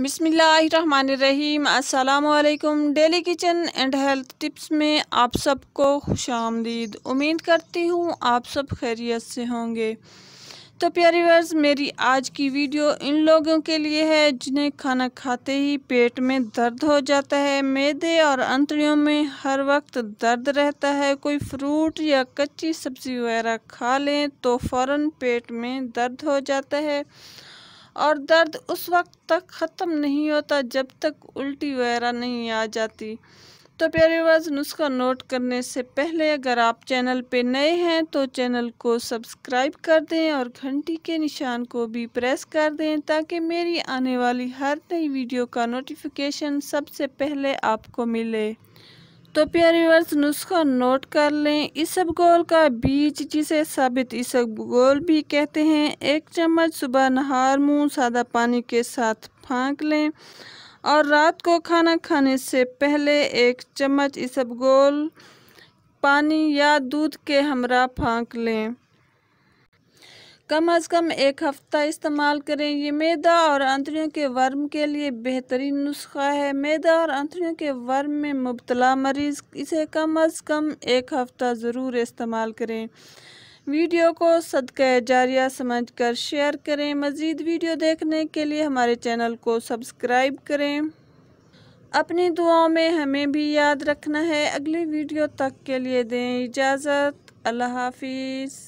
बिसमीम् daily kitchen and health tips में आप सबको खुश आमदीद उम्मीद करती हूँ आप सब खैरियत से होंगे तो प्यारी वर्स मेरी आज की वीडियो इन लोगों के लिए है जिन्हें खाना खाते ही पेट में दर्द हो जाता है मैदे और अंतड़ियों में हर वक्त दर्द रहता है कोई फ्रूट या कच्ची सब्ज़ी वगैरह खा लें तो फ़ौर पेट में दर्द हो जाता है और दर्द उस वक्त तक ख़त्म नहीं होता जब तक उल्टी वगैरह नहीं आ जाती तो प्यारे वज़ नुस्खा नोट करने से पहले अगर आप चैनल पे नए हैं तो चैनल को सब्सक्राइब कर दें और घंटी के निशान को भी प्रेस कर दें ताकि मेरी आने वाली हर नई वीडियो का नोटिफिकेशन सबसे पहले आपको मिले तो प्यारे वर्ष नुस्खा नोट कर लें गोल का बीज जिसे साबित गोल भी कहते हैं एक चम्मच सुबह नहार मुँह सादा पानी के साथ फाँक लें और रात को खाना खाने से पहले एक चम्मच इसबगोल पानी या दूध के हमरा फाँक लें कम अज़ कम एक हफ़्ता इस्तेमाल करें ये मैदा और अंतरियों के वर्म के लिए बेहतरीन नुस्खा है मैदा और अंतरियों के वर्म में मुबतला मरीज़ इसे कम अज़ कम एक हफ़्ता ज़रूर इस्तेमाल करें वीडियो को सदका जारिया समझकर शेयर करें मज़ीद वीडियो देखने के लिए हमारे चैनल को सब्सक्राइब करें अपनी दुआओं में हमें भी याद रखना है अगली वीडियो तक के लिए दें इजाज़त अल्लाह हाफिज़